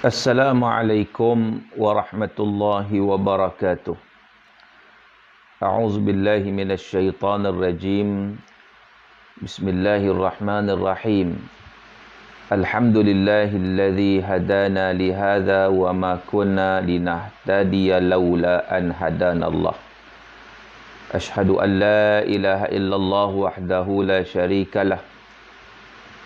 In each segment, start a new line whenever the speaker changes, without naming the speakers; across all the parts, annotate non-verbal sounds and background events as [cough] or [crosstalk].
السلام عليكم ورحمة الله وبركاته أعوذ بالله من الشيطان الرجيم بسم الله الرحمن الرحيم الحمد لله الذي هدانا لهذا وما كنا لنهتدي لولا أن هدانا الله أشهد أن لا إله إلا الله وحده لا شريك له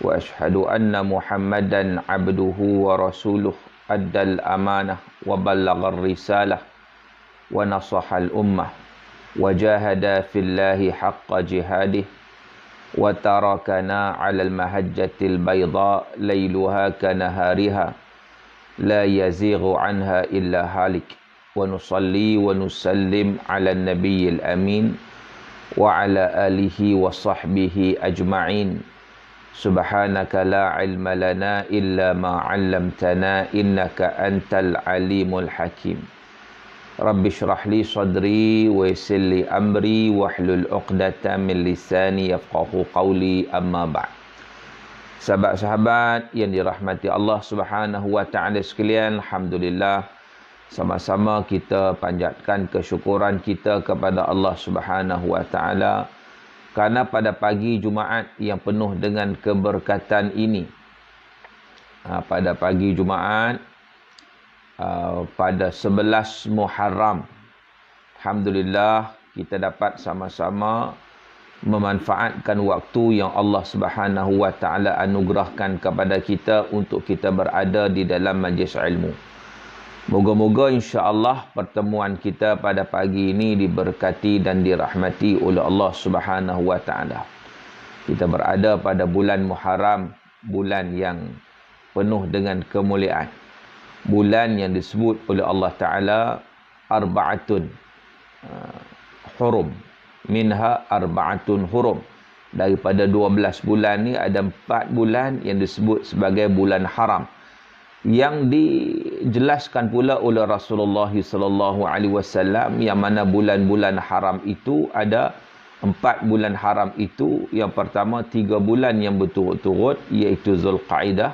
واشهد ان محمدا عبده ورسوله ادى الامانه وبلغ الرساله ونصح الامه وجاهد في الله حق جهاده وتركنا على المهجه البيضاء ليلها كنهارها لا يزيغ عنها الا هالك ونصلي ونسلم على النبي الامين وعلى اله وصحبه اجمعين Subhanaka la ilma lana illa ma 'allamtana innaka antal alimul hakim. Rabbi shrah li sadri wa yassir li amri wahlul 'uqdatam min lisani yafqahu qawli amma ba'd. Sahabat-sahabat yang dirahmati Allah Subhanahu wa ta'ala sekalian, alhamdulillah sama-sama kita panjatkan kesyukuran kita kepada Allah Subhanahu wa ta'ala. Karena pada pagi Jumaat yang penuh dengan keberkatan ini. Ha, pada pagi Jumaat, uh, pada 11 Muharram. Alhamdulillah, kita dapat sama-sama memanfaatkan waktu yang Allah Subhanahu anugerahkan kepada kita untuk kita berada di dalam majlis ilmu. Moga-moga insya-Allah pertemuan kita pada pagi ini diberkati dan dirahmati oleh Allah Subhanahu wa taala. Kita berada pada bulan Muharram, bulan yang penuh dengan kemuliaan. Bulan yang disebut oleh Allah Taala arbaatun uh, hurum minha arbaatun hurum. Daripada 12 bulan ni ada 4 bulan yang disebut sebagai bulan haram yang dijelaskan pula oleh Rasulullah sallallahu alaihi wasallam yang mana bulan-bulan haram itu ada empat bulan haram itu yang pertama tiga bulan yang berturut-turut iaitu Zulqaidah,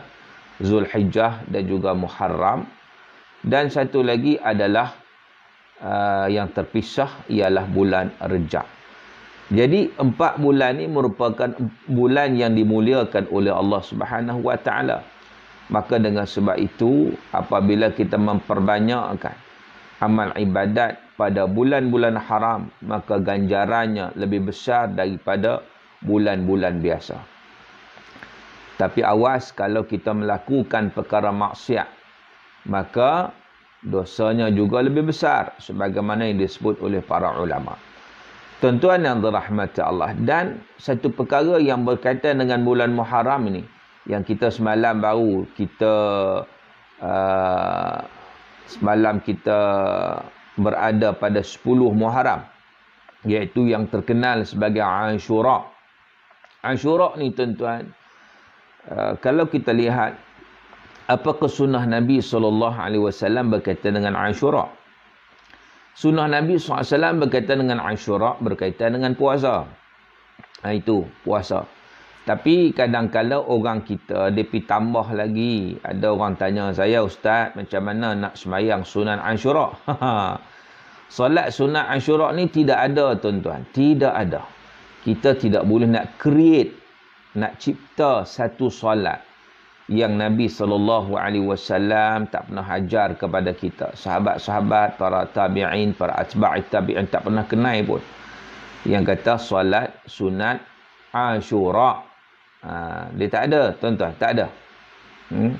Zulhijjah dan juga Muharram dan satu lagi adalah uh, yang terpisah ialah bulan Rejab. Jadi empat bulan ini merupakan bulan yang dimuliakan oleh Allah Subhanahu Wa Taala. Maka dengan sebab itu apabila kita memperbanyakkan amal ibadat pada bulan-bulan haram maka ganjarannya lebih besar daripada bulan-bulan biasa. Tapi awas kalau kita melakukan perkara maksiat maka dosanya juga lebih besar sebagaimana yang disebut oleh para ulama. Tentuan yang dirahmati Allah dan satu perkara yang berkaitan dengan bulan Muharram ini yang kita semalam baru kita uh, semalam kita berada pada 10 Muharram iaitu yang terkenal sebagai Ashura. Ashura ni tuan-tuan uh, kalau kita lihat apa kesunah Nabi sallallahu alaihi wasallam berkaitan dengan Ashura? Sunnah Nabi SAW berkaitan dengan Ashura berkaitan dengan puasa. Ha, itu puasa. Tapi kadang kadangkala orang kita dia pergi tambah lagi. Ada orang tanya saya, Ustaz, macam mana nak semayang sunan Ansyura? [laughs] Solat sunat Ansyura ni tidak ada, tuan-tuan. Tidak ada. Kita tidak boleh nak create, nak cipta satu solat yang Nabi sallallahu alaihi wasallam tak pernah ajar kepada kita. Sahabat-sahabat, para tabi'in, para atba'i tabi'in tak pernah kenai pun. Yang kata solat sunat Ashura Ha, dia tak ada, tuan-tuan. Tak ada. Hmm?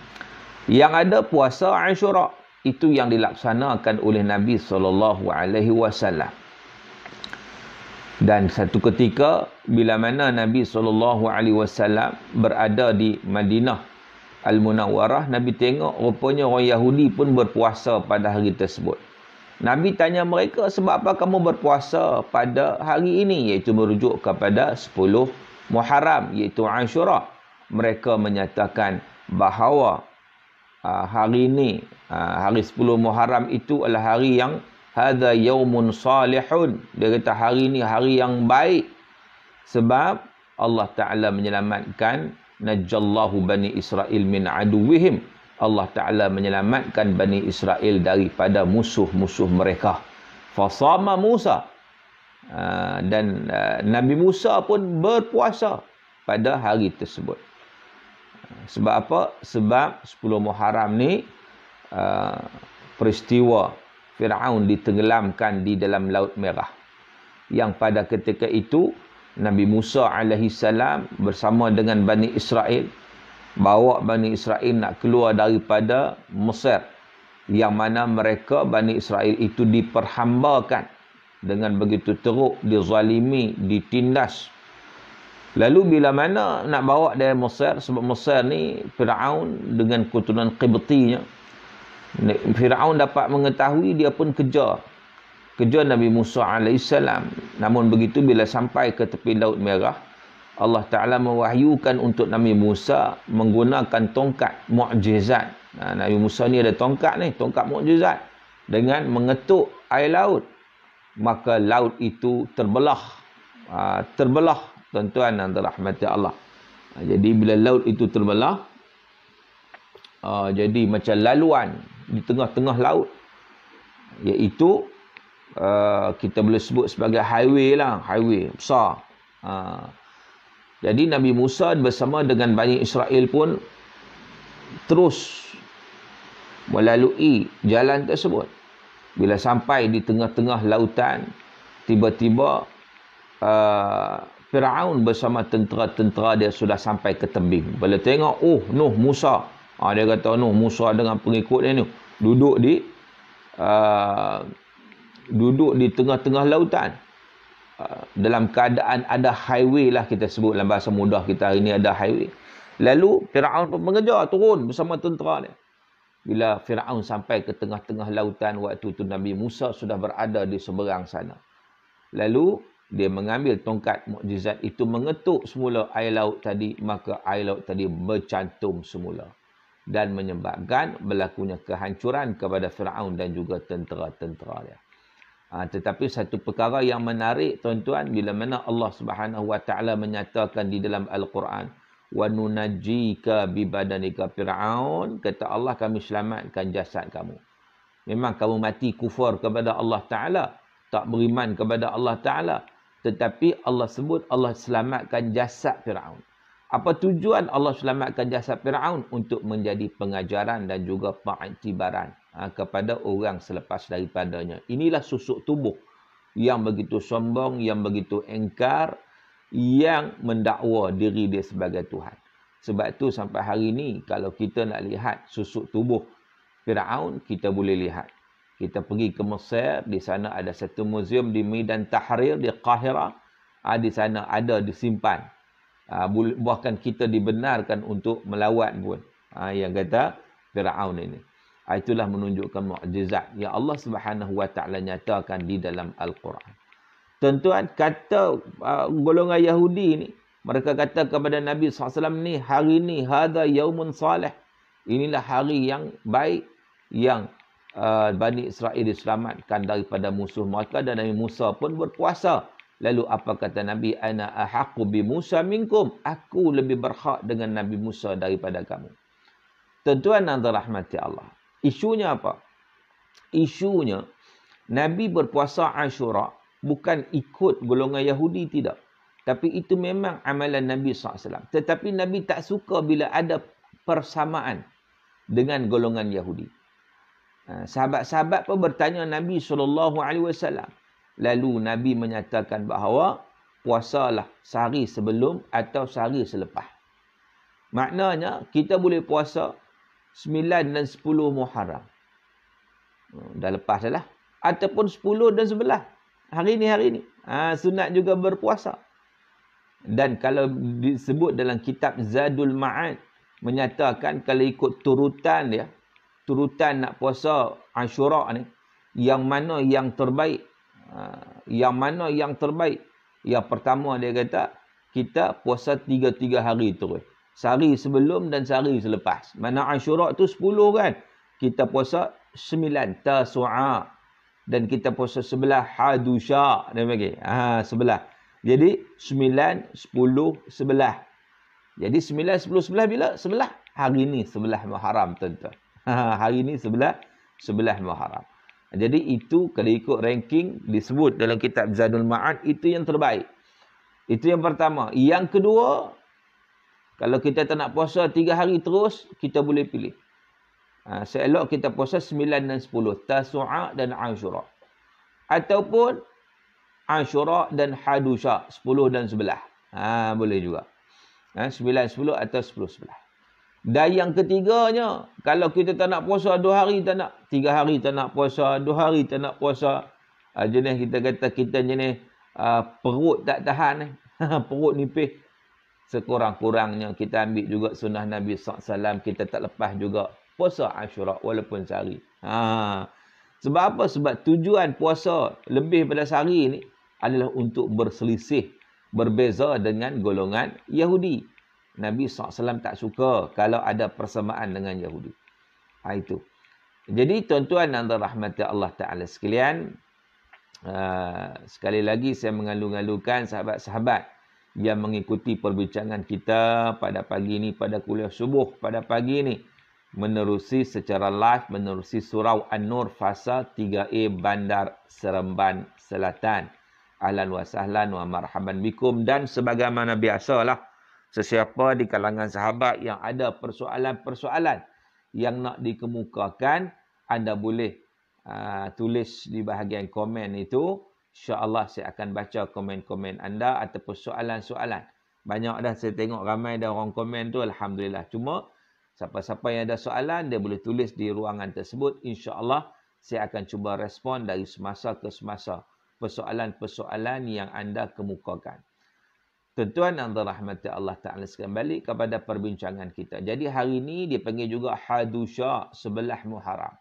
Yang ada puasa Ashura. Itu yang dilaksanakan oleh Nabi SAW. Dan satu ketika, bila mana Nabi SAW berada di Madinah Al-Munawarah, Nabi tengok rupanya orang Yahudi pun berpuasa pada hari tersebut. Nabi tanya mereka, sebab apa kamu berpuasa pada hari ini? Iaitu merujuk kepada 10 Muharram iaitu Ashura mereka menyatakan bahawa uh, hari ini uh, hari 10 Muharram itu adalah hari yang hadza yaumun salihun dia kata hari ini hari yang baik sebab Allah Taala menyelamatkan najallahu bani Israel min aduwihim Allah Taala menyelamatkan bani Israel daripada musuh-musuh mereka fasama Musa Ah, dan ah, Nabi Musa pun berpuasa pada hari tersebut. Ah, sebab apa? Sebab 10 Muharram ni peristiwa Fir'aun ditenggelamkan di dalam Laut Merah. Yang pada ketika itu Nabi Musa AS bersama dengan Bani Israel bawa Bani Israel nak keluar daripada Mesir yang mana mereka Bani Israel itu diperhambakan dengan begitu teruk dizalimi ditindas lalu bila mana nak bawa dia Mesir sebab Mesir ni Firaun dengan keturunan Qibtinya Firaun dapat mengetahui dia pun kejar kejar Nabi Musa alaihissalam namun begitu bila sampai ke tepi laut merah Allah Ta'ala mewahyukan untuk Nabi Musa menggunakan tongkat mu'jizat. Nah, ha, Nabi Musa ni ada tongkat ni, tongkat mu'jizat. Dengan mengetuk air laut maka laut itu terbelah ha, terbelah tuan-tuan yang dirahmati Allah ha, jadi bila laut itu terbelah ha, jadi macam laluan di tengah-tengah laut iaitu kita boleh sebut sebagai highway lah highway besar jadi Nabi Musa bersama dengan Bani Israel pun terus melalui jalan tersebut bila sampai di tengah-tengah lautan tiba-tiba uh, Firaun bersama tentera-tentera dia sudah sampai ke tebing bila tengok oh Nuh Musa ha, dia kata Nuh Musa dengan pengikut dia ni duduk di uh, duduk di tengah-tengah lautan uh, dalam keadaan ada highway lah kita sebut dalam bahasa mudah kita hari ni ada highway lalu Firaun pun mengejar turun bersama tentera dia bila Firaun sampai ke tengah-tengah lautan waktu itu Nabi Musa sudah berada di seberang sana. Lalu dia mengambil tongkat mukjizat itu mengetuk semula air laut tadi maka air laut tadi bercantum semula dan menyebabkan berlakunya kehancuran kepada Firaun dan juga tentera-tentera dia. Ha, tetapi satu perkara yang menarik tuan-tuan bila mana Allah Subhanahu menyatakan di dalam Al-Quran wa nunajjika bi badanika fir'aun kata Allah kami selamatkan jasad kamu memang kamu mati kufur kepada Allah taala tak beriman kepada Allah taala tetapi Allah sebut Allah selamatkan jasad Firaun apa tujuan Allah selamatkan jasad Firaun untuk menjadi pengajaran dan juga pengiktibaran ha, kepada orang selepas daripadanya inilah susuk tubuh yang begitu sombong yang begitu engkar yang mendakwa diri dia sebagai Tuhan. Sebab tu sampai hari ni kalau kita nak lihat susuk tubuh Firaun kita boleh lihat. Kita pergi ke Mesir, di sana ada satu museum di Medan Tahrir di Kahira. Ha, ah, di sana ada disimpan. Ha, ah, bahkan kita dibenarkan untuk melawat pun. Ha, yang kata Firaun ini. Itulah menunjukkan mukjizat yang Allah Subhanahu Wa Taala nyatakan di dalam Al-Quran. Tuan-tuan, kata uh, golongan Yahudi ni, mereka kata kepada Nabi SAW ni, hari ni, hadha yaumun salih. Inilah hari yang baik, yang uh, Bani Israel diselamatkan daripada musuh mereka dan Nabi Musa pun berpuasa. Lalu apa kata Nabi? Ana ahaku bi Musa minkum. Aku lebih berhak dengan Nabi Musa daripada kamu. Tuan-tuan dan rahmati Allah. Isunya apa? Isunya, Nabi berpuasa Ashura bukan ikut golongan Yahudi tidak tapi itu memang amalan Nabi SAW. Tetapi Nabi tak suka bila ada persamaan dengan golongan Yahudi. Ha, sahabat-sahabat pun bertanya Nabi SAW. Lalu Nabi menyatakan bahawa puasalah sehari sebelum atau sehari selepas. Maknanya kita boleh puasa 9 dan 10 Muharram. Ha, dah lepas lah. Ataupun 10 dan 11. Hari ini, hari ini. Ha, sunat juga berpuasa. Dan kalau disebut dalam kitab Zadul Ma'ad menyatakan kalau ikut turutan dia, turutan nak puasa Ashura ni, yang mana yang terbaik? Ha, yang mana yang terbaik? Yang pertama dia kata, kita puasa tiga-tiga hari terus. Sehari sebelum dan sehari selepas. Mana Ashura tu sepuluh kan? Kita puasa sembilan. Tasu'a dan kita puasa sebelah hadusha dan bagi ha sebelah jadi 9 10 sebelah jadi 9 10 sebelah bila sebelah hari ni sebelah muharram tuan-tuan ha, hari ni sebelah sebelah muharram jadi itu kalau ikut ranking disebut dalam kitab Zadul Ma'ad itu yang terbaik itu yang pertama yang kedua kalau kita tak nak puasa 3 hari terus kita boleh pilih Ha, seelok kita puasa sembilan dan sepuluh Tasu'a dan Ashura. Ataupun Ashura dan Hadusha. sepuluh dan sebelah. Ha, boleh juga. Ha, sembilan sepuluh atau sepuluh sebelah. Dan yang ketiganya, kalau kita tak nak puasa dua hari, tak nak. tiga hari tak nak puasa, dua hari tak nak puasa. Ha, jenis kita kata, kita jenis ha, perut tak tahan. Eh. [laughs] perut nipis. Sekurang-kurangnya kita ambil juga sunnah Nabi SAW. Kita tak lepas juga puasa Ashura walaupun sehari. Ha. Sebab apa? Sebab tujuan puasa lebih pada sehari ini adalah untuk berselisih. Berbeza dengan golongan Yahudi. Nabi SAW tak suka kalau ada persamaan dengan Yahudi. Ha, itu. Jadi tuan-tuan dan rahmati Allah Ta'ala sekalian. Uh, sekali lagi saya mengalu-alukan sahabat-sahabat yang mengikuti perbincangan kita pada pagi ini, pada kuliah subuh, pada pagi ini menerusi secara live menerusi surau An-Nur fasa 3A Bandar Seremban Selatan. Ahlan wa sahlan wa marhaban bikum dan sebagaimana biasalah sesiapa di kalangan sahabat yang ada persoalan-persoalan yang nak dikemukakan anda boleh uh, tulis di bahagian komen itu insya-Allah saya akan baca komen-komen anda ataupun soalan-soalan. Banyak dah saya tengok ramai dah orang komen tu alhamdulillah. Cuma Siapa-siapa yang ada soalan, dia boleh tulis di ruangan tersebut. InsyaAllah, saya akan cuba respon dari semasa ke semasa persoalan-persoalan yang anda kemukakan. Tentuan antara rahmat Allah Ta'ala sekalian balik kepada perbincangan kita. Jadi hari ini dipanggil juga hadusha sebelah Muharram.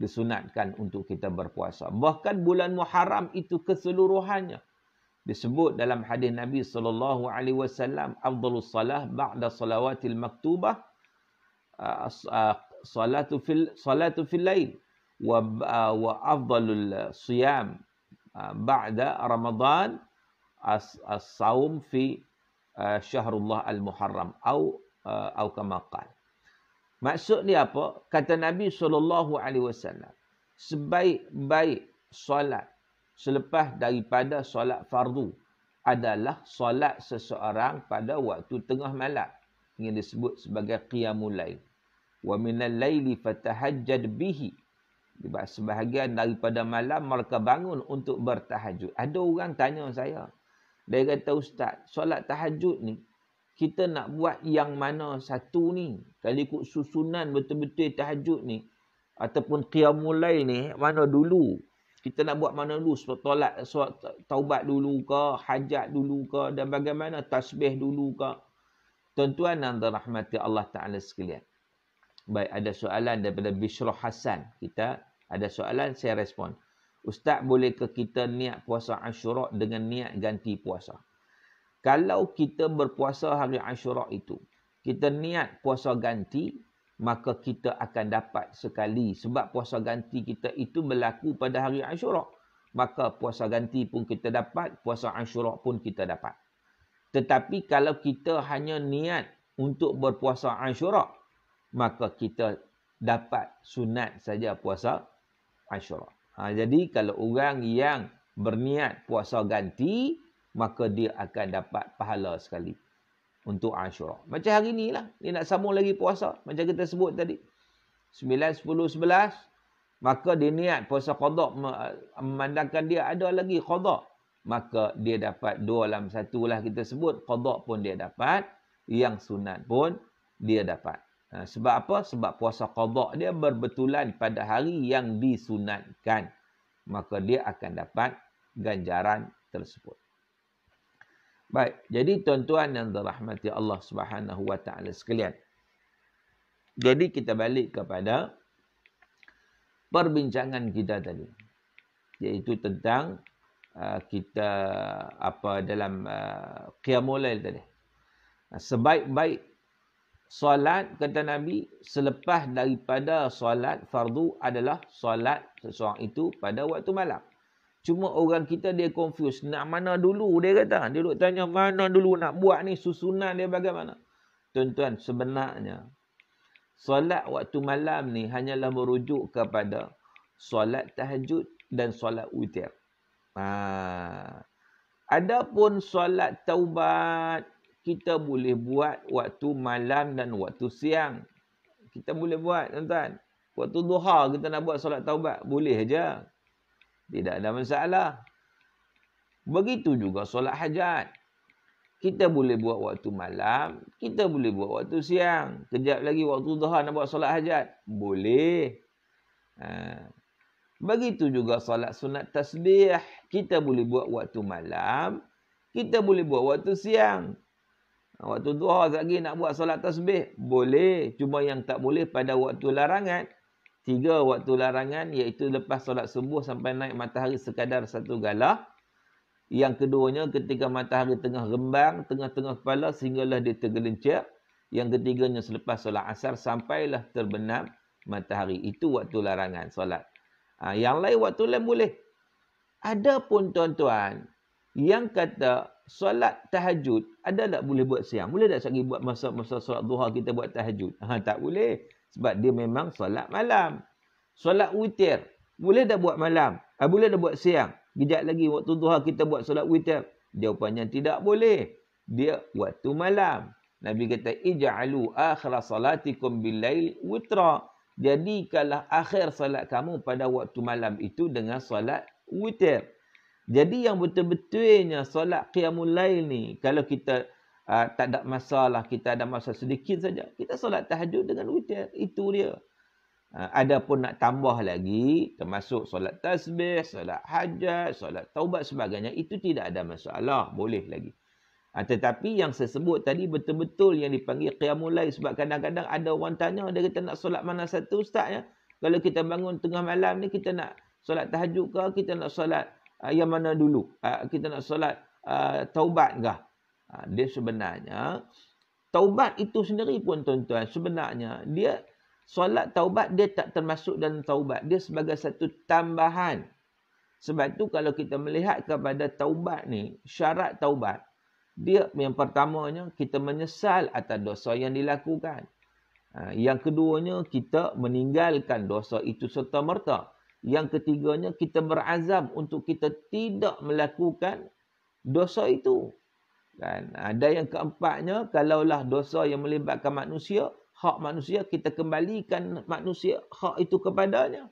Disunatkan untuk kita berpuasa. Bahkan bulan Muharram itu keseluruhannya. Disebut dalam hadis Nabi SAW, Afdalus salah ba'da salawatil maktubah, Ah, ah, salatu fil salatu fil lain wa ah, wa afdalul siyam ba'da ramadan as saum fi syahrullah al muharram au au kama qal maksud ni apa kata nabi sallallahu alaihi wasallam sebaik-baik solat selepas daripada solat fardu adalah solat seseorang pada waktu tengah malam ini disebut sebagai qiyamul lail wa minal laili fatahajjad bihi sebahagian daripada malam mereka bangun untuk bertahajud ada orang tanya saya dia kata ustaz solat tahajud ni kita nak buat yang mana satu ni kalau ikut susunan betul-betul tahajud ni ataupun qiyamul lail ni mana dulu kita nak buat mana dulu sebab tolak taubat dulu ke hajat dulu ke dan bagaimana tasbih dulu ke Tuan-tuan yang dirahmati Allah Ta'ala sekalian. Baik, ada soalan daripada Bishroh Hasan. Kita ada soalan, saya respon. Ustaz, bolehkah kita niat puasa Ashura dengan niat ganti puasa? Kalau kita berpuasa hari Ashura itu, kita niat puasa ganti, maka kita akan dapat sekali. Sebab puasa ganti kita itu berlaku pada hari Ashura. Maka puasa ganti pun kita dapat, puasa Ashura pun kita dapat. Tetapi kalau kita hanya niat untuk berpuasa Ashura, maka kita dapat sunat saja puasa Ashura. Ha, jadi kalau orang yang berniat puasa ganti, maka dia akan dapat pahala sekali untuk Ashura. Macam hari inilah, dia nak sambung lagi puasa. Macam kita sebut tadi, 9, 10, 11, maka dia niat puasa khadar, memandangkan dia ada lagi khadar maka dia dapat dua dalam satu lah kita sebut. Qadok pun dia dapat, yang sunat pun dia dapat. Ha, sebab apa? Sebab puasa qadok dia berbetulan pada hari yang disunatkan. Maka dia akan dapat ganjaran tersebut. Baik, jadi tuan-tuan yang dirahmati Allah Subhanahu sekalian. Jadi kita balik kepada perbincangan kita tadi. Iaitu tentang Ah, kita apa dalam uh, ah, qiyamul lail tadi. Ah, sebaik-baik solat kata Nabi selepas daripada solat fardu adalah solat seseorang itu pada waktu malam. Cuma orang kita dia confuse nak mana dulu dia kata. Dia duk tanya mana dulu nak buat ni susunan dia bagaimana. Tuan-tuan sebenarnya solat waktu malam ni hanyalah merujuk kepada solat tahajud dan solat witir. Ha. Adapun solat taubat kita boleh buat waktu malam dan waktu siang. Kita boleh buat, tuan-tuan. Waktu duha kita nak buat solat taubat, boleh saja Tidak ada masalah. Begitu juga solat hajat. Kita boleh buat waktu malam, kita boleh buat waktu siang. Kejap lagi waktu duha nak buat solat hajat, boleh. Ha. Begitu juga salat sunat tasbih. Kita boleh buat waktu malam. Kita boleh buat waktu siang. Waktu duha lagi nak buat salat tasbih. Boleh. Cuma yang tak boleh pada waktu larangan. Tiga waktu larangan iaitu lepas solat subuh sampai naik matahari sekadar satu galah. Yang keduanya ketika matahari tengah rembang, tengah-tengah kepala sehinggalah dia tergelincir. Yang ketiganya selepas solat asar sampailah terbenam matahari. Itu waktu larangan solat. Ha, yang lain waktu lain boleh. Ada pun tuan-tuan yang kata solat tahajud ada tak boleh buat siang? Boleh tak sekali buat masa masa solat duha kita buat tahajud? [laughs] Ha, tak boleh. Sebab dia memang solat malam. Solat witir. Boleh tak buat malam? Ha, boleh tak buat siang? Kejap lagi waktu duha kita buat solat witir. Jawapannya tidak boleh. Dia waktu malam. Nabi kata, Ija'alu akhra salatikum bilail lail jadikanlah akhir salat kamu pada waktu malam itu dengan salat witir. Jadi yang betul-betulnya salat qiyamul lail ni, kalau kita uh, tak ada masalah, kita ada masa sedikit saja, kita salat tahajud dengan witir. Itu dia. Uh, ah, ada pun nak tambah lagi, termasuk salat tasbih, salat hajat, salat taubat sebagainya, itu tidak ada masalah. Boleh lagi. Ha, tetapi yang saya sebut tadi betul-betul yang dipanggil Qiyamul Sebab kadang-kadang ada orang tanya, oh, dia kata nak solat mana satu ustaz ya? Kalau kita bangun tengah malam ni, kita nak solat tahajud ke? Kita nak solat uh, yang mana dulu? Uh, kita nak solat uh, taubat ke? Uh, dia sebenarnya, taubat itu sendiri pun tuan-tuan, sebenarnya dia solat taubat, dia tak termasuk dalam taubat. Dia sebagai satu tambahan. Sebab tu kalau kita melihat kepada taubat ni, syarat taubat, dia yang pertamanya kita menyesal atas dosa yang dilakukan. Ha, yang keduanya kita meninggalkan dosa itu serta merta. Yang ketiganya kita berazam untuk kita tidak melakukan dosa itu. Kan ada yang keempatnya kalaulah dosa yang melibatkan manusia, hak manusia kita kembalikan manusia hak itu kepadanya.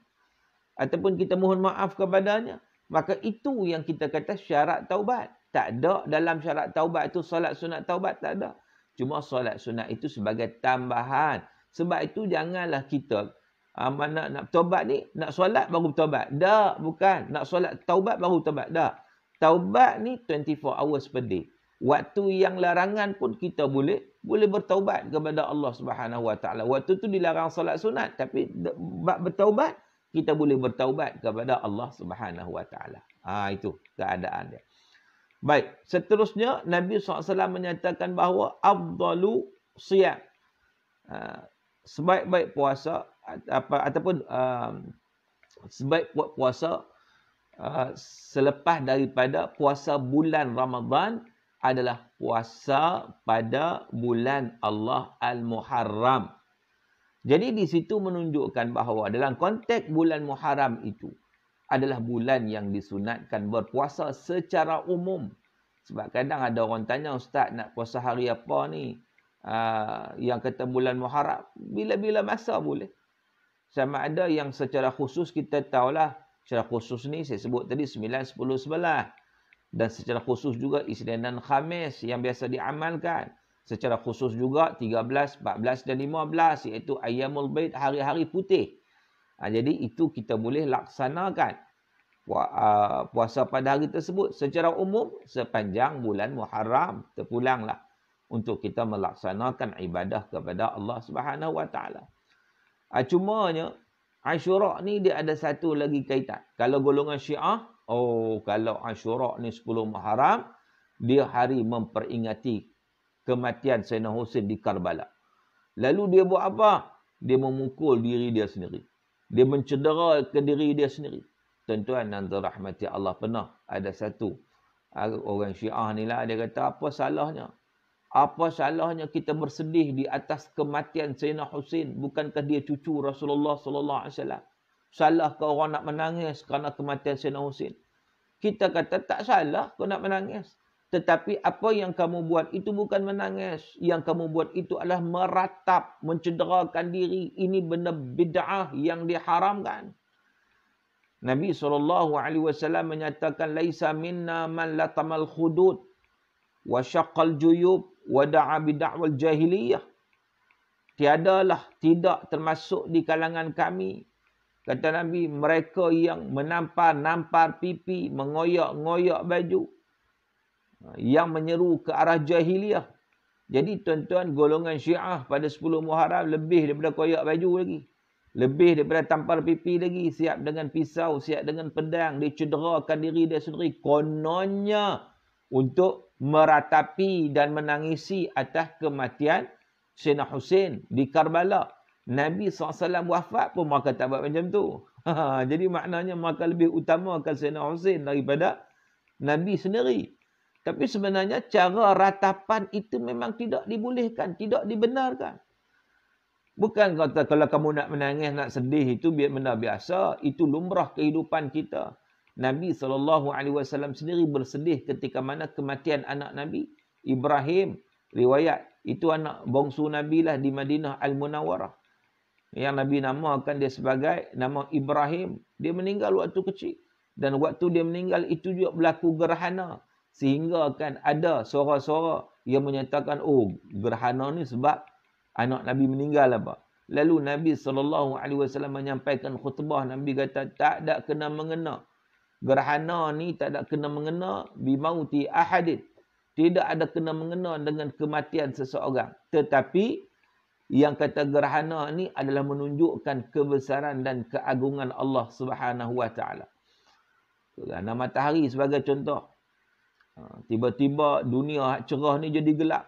Ataupun kita mohon maaf kepadanya. Maka itu yang kita kata syarat taubat. Tak ada dalam syarat taubat itu solat sunat taubat tak ada. Cuma solat sunat itu sebagai tambahan. Sebab itu janganlah kita aman ah, nak nak taubat ni nak solat baru taubat. Tak, bukan nak solat taubat baru taubat. Tak. Taubat ni 24 hours per day. Waktu yang larangan pun kita boleh boleh bertaubat kepada Allah Subhanahu Wa Taala. Waktu tu dilarang solat sunat tapi bab bertaubat kita boleh bertaubat kepada Allah Subhanahu Wa Taala. Ha itu keadaan dia. Baik, seterusnya Nabi SAW menyatakan bahawa afdalu siyam. Uh, sebaik-baik puasa apa ataupun uh, sebaik buat puasa uh, selepas daripada puasa bulan Ramadan adalah puasa pada bulan Allah Al-Muharram. Jadi di situ menunjukkan bahawa dalam konteks bulan Muharram itu adalah bulan yang disunatkan berpuasa secara umum. Sebab kadang ada orang tanya, Ustaz nak puasa hari apa ni? Uh, yang kata bulan Muharram, bila-bila masa boleh. Sama ada yang secara khusus kita tahulah, secara khusus ni saya sebut tadi 9, 10, 11. Dan secara khusus juga Isnin dan Khamis yang biasa diamalkan. Secara khusus juga 13, 14 dan 15 iaitu Ayamul Bait hari-hari putih. Ha, jadi itu kita boleh laksanakan ha, puasa pada hari tersebut secara umum sepanjang bulan Muharram terpulanglah untuk kita melaksanakan ibadah kepada Allah Subhanahu Wa Taala. Ha, cumanya Ashura ni dia ada satu lagi kaitan. Kalau golongan Syiah, oh kalau Ashura ni 10 Muharram, dia hari memperingati kematian Sayyidina Hussein di Karbala. Lalu dia buat apa? Dia memukul diri dia sendiri. Dia mencedera ke diri dia sendiri. Tuan-tuan, nanti rahmati Allah pernah ada satu orang syiah ni lah. Dia kata, apa salahnya? Apa salahnya kita bersedih di atas kematian Sayyidina Hussein? Bukankah dia cucu Rasulullah Sallallahu Alaihi Wasallam? Salah ke orang nak menangis kerana kematian Sayyidina Hussein? Kita kata, tak salah kau nak menangis. Tetapi apa yang kamu buat itu bukan menangis. Yang kamu buat itu adalah meratap, mencederakan diri. Ini benar bid'ah yang diharamkan. Nabi SAW menyatakan, Laisa minna man latamal khudud, wa syaqal juyub, wa da'a bid'a'wal jahiliyah. Tiadalah tidak termasuk di kalangan kami. Kata Nabi, mereka yang menampar-nampar pipi, mengoyak-ngoyak baju yang menyeru ke arah jahiliah. Jadi tuan-tuan golongan syiah pada 10 Muharram lebih daripada koyak baju lagi. Lebih daripada tampar pipi lagi. Siap dengan pisau, siap dengan pedang. Dicederakan diri dia sendiri. Kononnya untuk meratapi dan menangisi atas kematian Sayyidina Hussein di Karbala. Nabi SAW wafat pun maka tak buat macam tu. [laughs] Jadi maknanya maka lebih utamakan Sayyidina Hussein daripada Nabi sendiri. Tapi sebenarnya cara ratapan itu memang tidak dibolehkan, tidak dibenarkan. Bukan kata kalau kamu nak menangis, nak sedih itu benda biasa, itu lumrah kehidupan kita. Nabi SAW sendiri bersedih ketika mana kematian anak Nabi Ibrahim. Riwayat itu anak bongsu Nabi lah di Madinah al Munawwarah. Yang Nabi namakan dia sebagai nama Ibrahim. Dia meninggal waktu kecil. Dan waktu dia meninggal itu juga berlaku gerhana sehingga kan ada suara-suara yang menyatakan oh gerhana ni sebab anak nabi meninggal apa lalu nabi saw menyampaikan khutbah nabi kata tak ada kena mengena gerhana ni tak ada kena mengena bimauti mauti tidak ada kena mengena dengan kematian seseorang tetapi yang kata gerhana ni adalah menunjukkan kebesaran dan keagungan Allah Subhanahu nama taala. matahari sebagai contoh. Ha, tiba-tiba dunia hak cerah ni jadi gelap.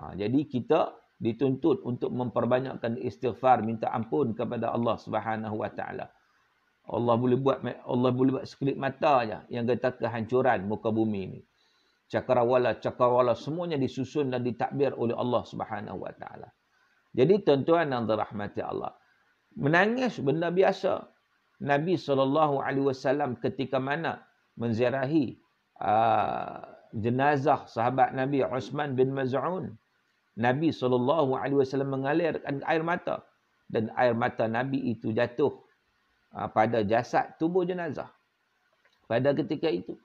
Ha, jadi kita dituntut untuk memperbanyakkan istighfar minta ampun kepada Allah Subhanahu Wa Taala. Allah boleh buat Allah boleh buat sekelip mata aja yang kata kehancuran muka bumi ini. Cakrawala cakrawala semuanya disusun dan ditakbir oleh Allah Subhanahu Wa Taala. Jadi tuan-tuan yang dirahmati Allah. Menangis benda biasa. Nabi SAW ketika mana menziarahi Ah, jenazah sahabat Nabi Uthman bin Maz'un. Nabi SAW mengalirkan air mata. Dan air mata Nabi itu jatuh ah, pada jasad tubuh jenazah. Pada ketika itu.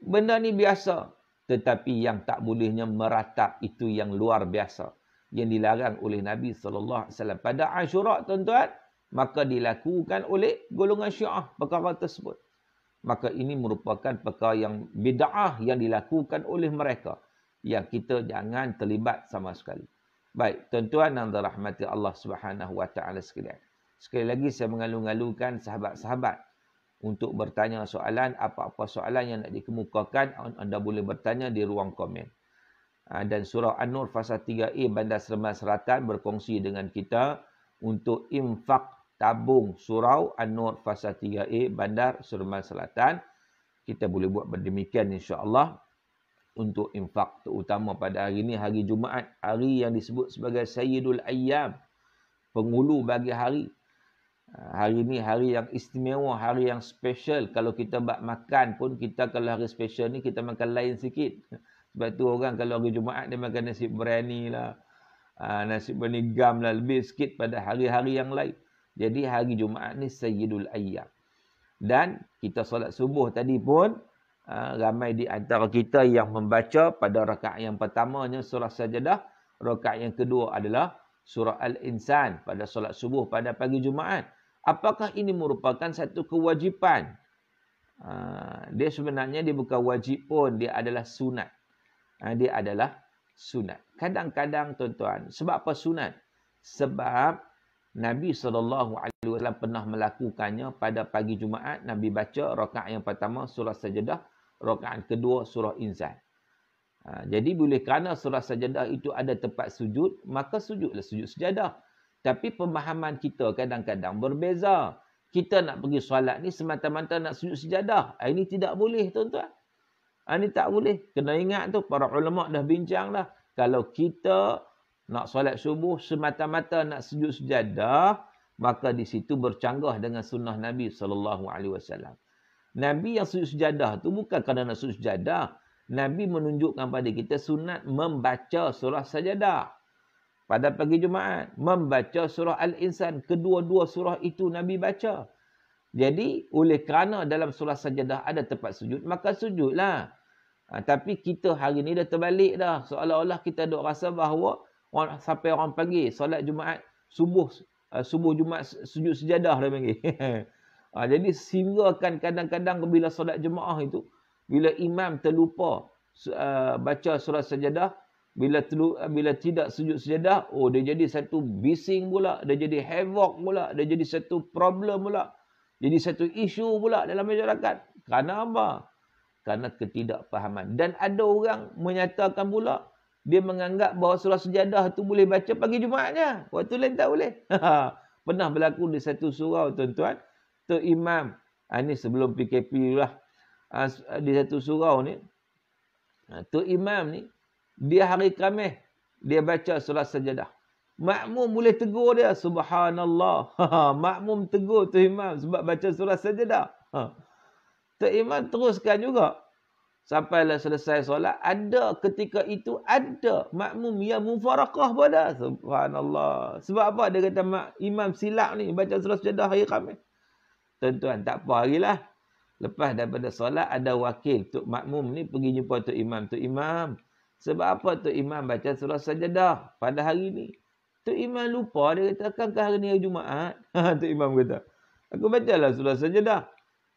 Benda ni biasa. Tetapi yang tak bolehnya meratap itu yang luar biasa. Yang dilarang oleh Nabi SAW. Pada Ashura tuan-tuan, maka dilakukan oleh golongan syiah perkara tersebut maka ini merupakan perkara yang bid'ah yang dilakukan oleh mereka yang kita jangan terlibat sama sekali. Baik, tuan-tuan yang dirahmati Allah Subhanahu wa taala sekalian. Sekali lagi saya mengalu-alukan sahabat-sahabat untuk bertanya soalan apa-apa soalan yang nak dikemukakan anda boleh bertanya di ruang komen. Ah, dan surah An-Nur fasa 3A Bandar Seremban Selatan berkongsi dengan kita untuk infak tabung surau An-Nur Fasa 3A Bandar Sudirman Selatan. Kita boleh buat berdemikian insya-Allah untuk infak terutama pada hari ini hari Jumaat, hari yang disebut sebagai Sayyidul Ayyam, penghulu bagi hari. Ah, hari ini hari yang istimewa, hari yang special. Kalau kita buat makan pun, kita kalau hari special ni, kita makan lain sikit. [laughs] Sebab tu orang kalau hari Jumaat dia makan nasi berani lah. Ah, nasi berani gam lah. Lebih sikit pada hari-hari yang lain. Jadi hari Jumaat ni Sayyidul Ayyam. Dan kita solat subuh tadi pun ha, ramai di antara kita yang membaca pada rakaat yang pertamanya surah sajadah. Rakaat yang kedua adalah surah Al-Insan pada solat subuh pada pagi Jumaat. Apakah ini merupakan satu kewajipan? Ha, dia sebenarnya dia bukan wajib pun. Dia adalah sunat. Ha, dia adalah sunat. Kadang-kadang tuan-tuan, sebab apa sunat? Sebab Nabi SAW pernah melakukannya pada pagi Jumaat. Nabi baca rakaat yang pertama surah sajadah. Rakaat kedua surah insan. Ha, jadi boleh kerana surah sajadah itu ada tempat sujud. Maka sujudlah sujud sajadah. Tapi pemahaman kita kadang-kadang berbeza. Kita nak pergi solat ni semata-mata nak sujud sajadah. Ah, ini tidak boleh tuan-tuan. Ah, ini tak boleh. Kena ingat tu. Para ulama dah bincang dah. Kalau kita nak solat subuh semata-mata nak sujud sejadah maka di situ bercanggah dengan sunnah Nabi sallallahu alaihi wasallam. Nabi yang sujud sejadah tu bukan kerana nak sujud sejadah. Nabi menunjukkan pada kita sunat membaca surah sajadah. Pada pagi Jumaat, membaca surah Al-Insan. Kedua-dua surah itu Nabi baca. Jadi, oleh kerana dalam surah sajadah ada tempat sujud, maka sujudlah. Ha, tapi kita hari ini dah terbalik dah. Seolah-olah kita duk rasa bahawa orang, sampai orang panggil solat Jumaat subuh uh, subuh Jumaat sujud sejadah Dah panggil. ha, [laughs] jadi sehingga kan kadang-kadang bila solat jemaah itu bila imam terlupa uh, baca surat sejadah bila telu, uh, bila tidak sujud sejadah oh dia jadi satu bising pula dia jadi havoc pula dia jadi satu problem pula jadi satu isu pula dalam masyarakat Kenapa? apa kerana ketidakfahaman dan ada orang menyatakan pula dia menganggap bahawa surah sejadah tu boleh baca pagi Jumaat je. Waktu lain tak boleh. [laughs] Pernah berlaku di satu surau tuan-tuan. Tok Imam. Ha, ah, ini sebelum PKP lah. Ha, di satu surau ni. Ha, Tok Imam ni. Dia hari Khamis. Dia baca surah sejadah. Makmum boleh tegur dia. Subhanallah. [laughs] Makmum tegur Tok Imam sebab baca surah sejadah. Ha. Tok Imam teruskan juga. Sampailah selesai solat. Ada ketika itu ada makmum yang mufarakah pada. Subhanallah. Sebab apa dia kata mak, imam silap ni baca surah sejadah hari Kami Tuan-tuan tak apa hari lah. Lepas daripada solat ada wakil. Tuk makmum ni pergi jumpa Tuk Imam. Tuk Imam. Sebab apa Tuk Imam baca surah sejadah pada hari ni. Tuk Imam lupa. Dia kata kan hari ni hari Jumaat. [laughs] Tuk Imam kata. Aku baca lah surah sejadah.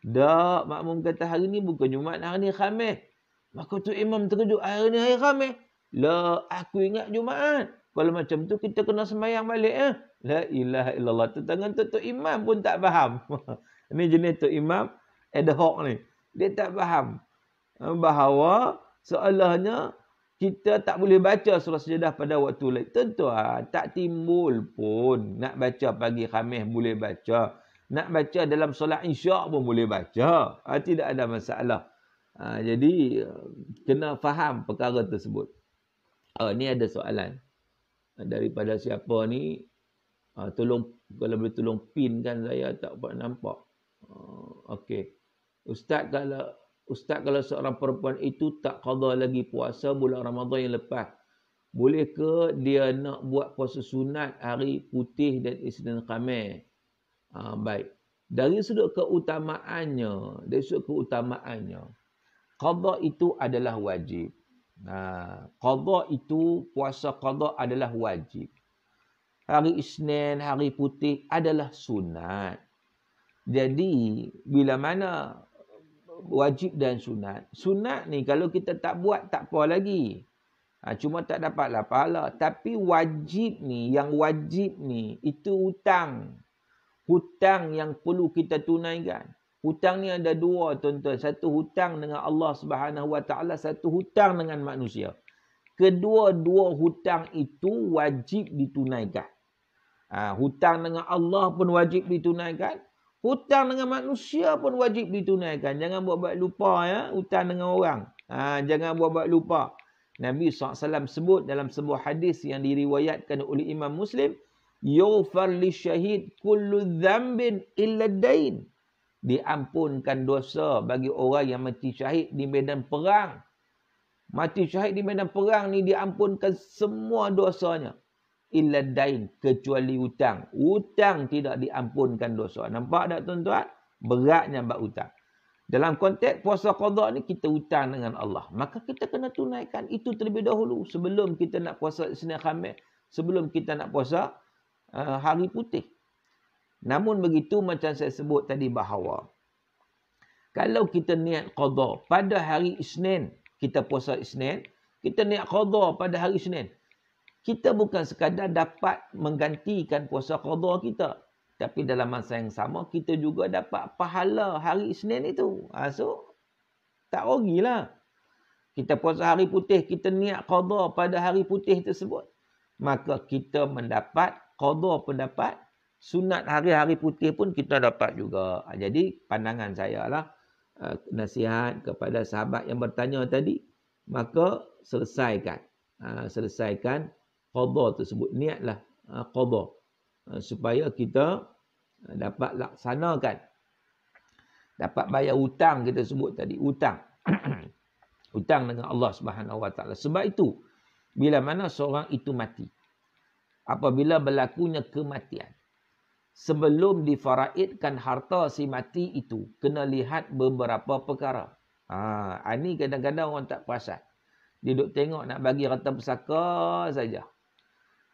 Tak, makmum kata hari ni bukan Jumaat, hari ni khamis. Maka tu imam terkejut, hari ni hari khamis. La, aku ingat Jumaat. Kalau macam tu, kita kena semayang balik. Eh? La ilaha illallah. Tentangan tu, tu imam pun tak faham. [laughs] ni jenis tu imam ad hoc ni. Dia tak faham. Eh, bahawa seolahnya kita tak boleh baca surah sejadah pada waktu lain. Tentu lah, tak timbul pun nak baca pagi khamis boleh baca. Nak baca dalam solat insya' pun boleh baca. Ha, tidak ada masalah. Ha, jadi, ah, kena faham perkara tersebut. Ha, ni ada soalan. Ha, daripada siapa ni, ha, tolong, kalau boleh tolong pin kan saya, tak dapat nampak. Ha, Okey. Ustaz kalau Ustaz kalau seorang perempuan itu tak qada lagi puasa bulan Ramadan yang lepas, boleh ke dia nak buat puasa sunat hari putih dan Isnin Khamis? Ha, baik. Dari sudut keutamaannya, dari sudut keutamaannya, qadha itu adalah wajib. Ha, qadha itu, puasa qadha adalah wajib. Hari Isnin, hari putih adalah sunat. Jadi, bila mana wajib dan sunat. Sunat ni kalau kita tak buat tak apa lagi. Ha, cuma tak dapatlah pahala. Tapi wajib ni, yang wajib ni, itu hutang hutang yang perlu kita tunaikan. Hutang ni ada dua tuan-tuan. Satu hutang dengan Allah Subhanahu Wa Taala, satu hutang dengan manusia. Kedua-dua hutang itu wajib ditunaikan. Ha, hutang dengan Allah pun wajib ditunaikan. Hutang dengan manusia pun wajib ditunaikan. Jangan buat-buat lupa ya, hutang dengan orang. Ha, jangan buat-buat lupa. Nabi SAW sebut dalam sebuah hadis yang diriwayatkan oleh Imam Muslim yughfar li syahid kullu dhanbin illa dain diampunkan dosa bagi orang yang mati syahid di medan perang mati syahid di medan perang ni diampunkan semua dosanya illa dain kecuali hutang hutang tidak diampunkan dosa nampak tak tuan-tuan beratnya bab hutang dalam konteks puasa qada ni kita hutang dengan Allah maka kita kena tunaikan itu terlebih dahulu sebelum kita nak puasa Isnin Khamis sebelum kita nak puasa Eh, hari putih. Namun begitu macam saya sebut tadi bahawa kalau kita niat qada pada hari Isnin, kita puasa Isnin, kita niat qada pada hari Isnin. Kita bukan sekadar dapat menggantikan puasa qada kita, tapi dalam masa yang sama kita juga dapat pahala hari Isnin itu. Ha, so tak rugilah. Kita puasa hari putih, kita niat qada pada hari putih tersebut, maka kita mendapat qada pendapat sunat hari-hari putih pun kita dapat juga. Ha, jadi pandangan saya lah ha, nasihat kepada sahabat yang bertanya tadi maka selesaikan ha, selesaikan qada tersebut niatlah qada supaya kita dapat laksanakan dapat bayar hutang kita sebut tadi hutang [clears throat] hutang dengan Allah Subhanahu sebab itu bila mana seorang itu mati apabila berlakunya kematian. Sebelum difaraidkan harta si mati itu, kena lihat beberapa perkara. Ha, ini ha, kadang-kadang orang tak perasan. Dia duduk tengok nak bagi rata pesaka saja.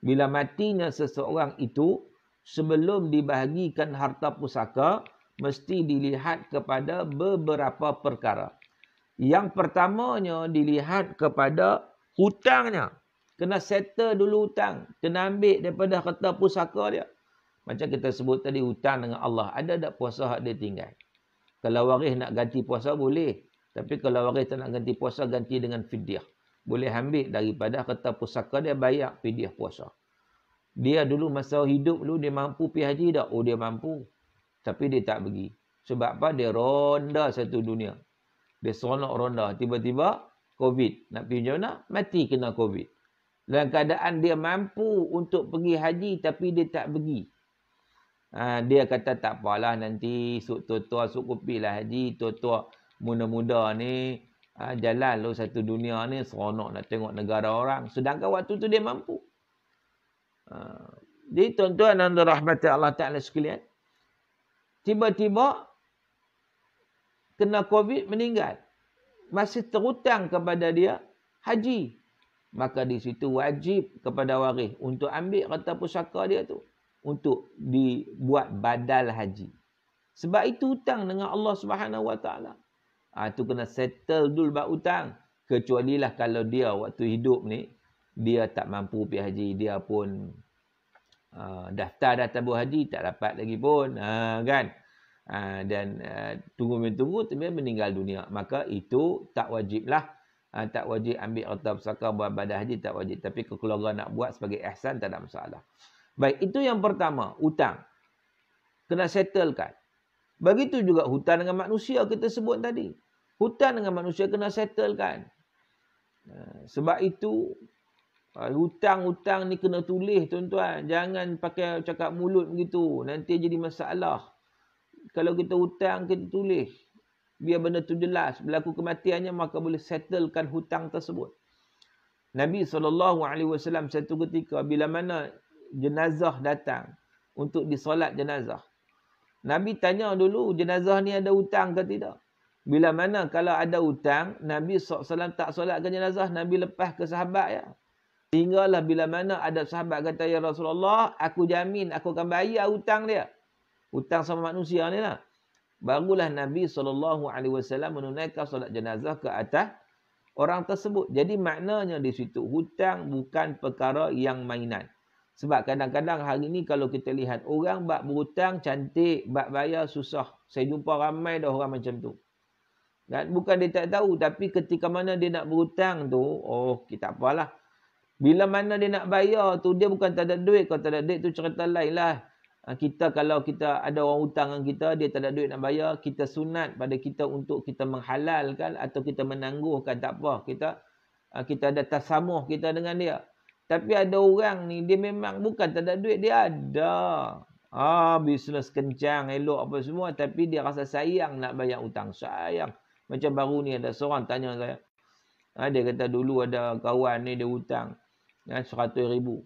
Bila matinya seseorang itu, sebelum dibahagikan harta pusaka, mesti dilihat kepada beberapa perkara. Yang pertamanya dilihat kepada hutangnya. Kena settle dulu hutang. Kena ambil daripada kata pusaka dia. Macam kita sebut tadi hutang dengan Allah. Ada tak puasa hak dia tinggal? Kalau waris nak ganti puasa boleh. Tapi kalau waris tak nak ganti puasa, ganti dengan fidyah. Boleh ambil daripada kata pusaka dia bayar fidyah puasa. Dia dulu masa hidup dulu dia mampu pergi haji tak? Oh dia mampu. Tapi dia tak pergi. Sebab apa? Dia ronda satu dunia. Dia seronok ronda. Tiba-tiba COVID. Nak pergi macam mana? Mati kena COVID dalam keadaan dia mampu untuk pergi haji tapi dia tak pergi. Ha, dia kata tak apalah nanti suk tua-tua suk kupilah haji tua-tua muda-muda ni ha, jalan lo satu dunia ni seronok nak tengok negara orang. Sedangkan waktu tu dia mampu. Ha, jadi tuan-tuan dan rahmatan Allah Taala sekalian. Tiba-tiba kena covid meninggal. Masih terutang kepada dia haji maka di situ wajib kepada waris untuk ambil harta pusaka dia tu untuk dibuat badal haji. Sebab itu hutang dengan Allah Subhanahu Wa Taala. Ah tu kena settle dulu bab hutang. Kecuali lah kalau dia waktu hidup ni dia tak mampu pergi haji, dia pun uh, daftar dah tabung haji tak dapat lagi pun. Ha uh, kan? Uh, dan uh, tunggu-tunggu tapi meninggal dunia, maka itu tak wajiblah ha, tak wajib ambil harta pusaka buat badan haji tak wajib tapi keluarga nak buat sebagai ihsan tak ada masalah baik itu yang pertama hutang kena settlekan begitu juga hutang dengan manusia kita sebut tadi hutang dengan manusia kena settlekan ah, sebab itu ah, hutang-hutang ni kena tulis tuan-tuan jangan pakai cakap mulut begitu nanti jadi masalah kalau kita hutang kita tulis biar benda tu jelas berlaku kematiannya maka boleh settlekan hutang tersebut Nabi saw alaihi wasallam satu ketika bila mana jenazah datang untuk disolat jenazah Nabi tanya dulu jenazah ni ada hutang ke tidak bila mana kalau ada hutang Nabi saw alaihi wasallam tak solatkan jenazah Nabi lepas ke sahabat ya Sehinggalah bila mana ada sahabat kata, Ya Rasulullah, aku jamin aku akan bayar hutang dia. Hutang sama manusia ni lah barulah Nabi saw menunaikan solat jenazah ke atas orang tersebut. Jadi maknanya di situ hutang bukan perkara yang mainan. Sebab kadang-kadang hari ni kalau kita lihat orang bab berhutang cantik, bab bayar susah. Saya jumpa ramai dah orang macam tu. Dan bukan dia tak tahu tapi ketika mana dia nak berhutang tu, oh kita apalah. Bila mana dia nak bayar tu dia bukan tak ada duit, kalau tak ada duit tu cerita lain lah. Ah, kita kalau kita ada orang hutang dengan kita dia tak ada duit nak bayar kita sunat pada kita untuk kita menghalalkan atau kita menangguhkan tak apa kita ah, kita ada tasamuh kita dengan dia tapi ada orang ni dia memang bukan tak ada duit dia ada ah bisnes kencang elok apa semua tapi dia rasa sayang nak bayar hutang sayang macam baru ni ada seorang tanya saya ah, dia kata dulu ada kawan ni dia hutang 100 ribu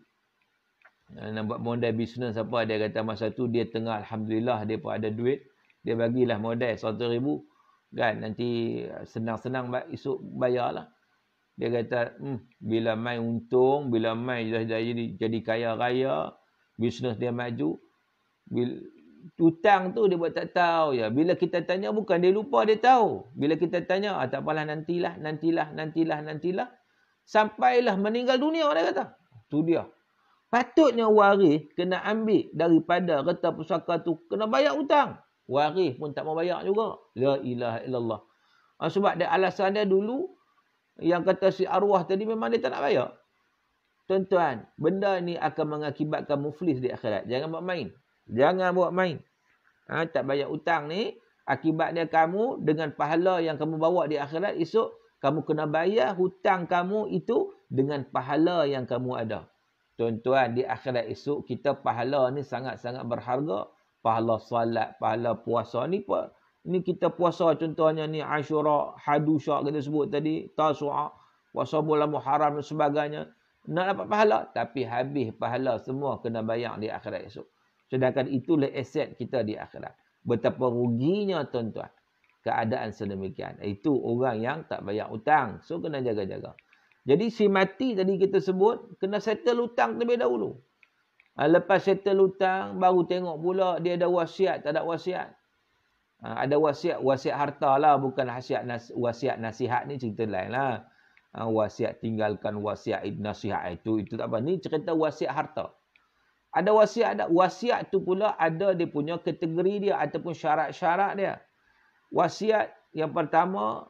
nak buat modal bisnes apa dia kata masa tu dia tengah alhamdulillah dia pun ada duit dia bagilah modal 100 ribu kan nanti senang-senang esok lah. dia kata hmm, bila mai untung bila mai dah jadi jadi kaya raya bisnes dia maju bil hutang tu dia buat tak tahu ya bila kita tanya bukan dia lupa dia tahu bila kita tanya ah, tak apalah nantilah nantilah nantilah nantilah sampailah meninggal dunia dia kata tu dia Patutnya waris kena ambil daripada reta pusaka tu kena bayar hutang. Waris pun tak mau bayar juga. La ilaha illallah. Ah, sebab dia alasan dia dulu yang kata si arwah tadi memang dia tak nak bayar. Tuan-tuan, benda ni akan mengakibatkan muflis di akhirat. Jangan buat main. Jangan buat main. Ha, tak bayar hutang ni, akibatnya kamu dengan pahala yang kamu bawa di akhirat esok, kamu kena bayar hutang kamu itu dengan pahala yang kamu ada. Tuan-tuan, di akhirat esok kita pahala ni sangat-sangat berharga. Pahala salat, pahala puasa ni pun. Ni kita puasa contohnya ni Ashura, Hadusha kita sebut tadi. Tasua, puasa bulan Muharram dan sebagainya. Nak dapat pahala, tapi habis pahala semua kena bayar di akhirat esok. Sedangkan itulah aset kita di akhirat. Betapa ruginya tuan-tuan keadaan sedemikian. Itu orang yang tak bayar hutang. So kena jaga-jaga. Jadi si mati tadi kita sebut, kena settle hutang terlebih dahulu. Ha, lepas settle hutang, baru tengok pula dia ada wasiat, tak ada wasiat. Ha, ada wasiat, wasiat harta lah, bukan wasiat nas, wasiat nasihat ni cerita lain lah. Ha, wasiat tinggalkan wasiat nasihat itu, itu tak apa. Ni cerita wasiat harta. Ada wasiat, ada wasiat tu pula ada dia punya kategori dia ataupun syarat-syarat dia. Wasiat yang pertama,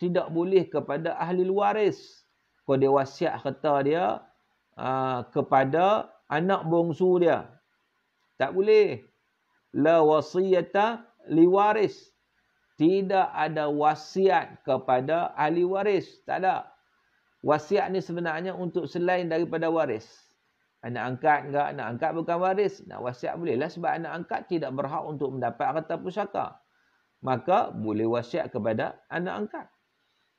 tidak boleh kepada ahli waris kau dia wasiat harta dia uh, kepada anak bongsu dia. Tak boleh. La wasiyata liwaris. Tidak ada wasiat kepada ahli waris. Tak ada. Wasiat ni sebenarnya untuk selain daripada waris. Anak angkat enggak? Anak angkat bukan waris. Nak wasiat bolehlah sebab anak angkat tidak berhak untuk mendapat kata pusaka. Maka boleh wasiat kepada anak angkat.